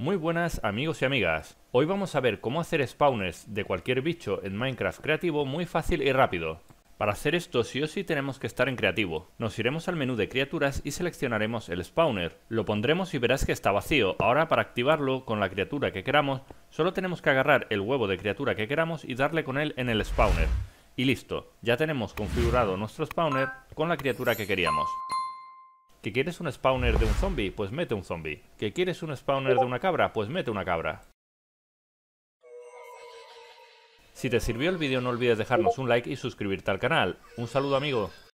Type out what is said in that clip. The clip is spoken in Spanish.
Muy buenas amigos y amigas, hoy vamos a ver cómo hacer spawners de cualquier bicho en Minecraft creativo muy fácil y rápido. Para hacer esto sí o sí tenemos que estar en creativo. Nos iremos al menú de criaturas y seleccionaremos el spawner. Lo pondremos y verás que está vacío. Ahora para activarlo con la criatura que queramos, solo tenemos que agarrar el huevo de criatura que queramos y darle con él en el spawner. Y listo, ya tenemos configurado nuestro spawner con la criatura que queríamos. ¿Que quieres un spawner de un zombie? Pues mete un zombie. ¿Que quieres un spawner de una cabra? Pues mete una cabra. Si te sirvió el vídeo no olvides dejarnos un like y suscribirte al canal. Un saludo amigo.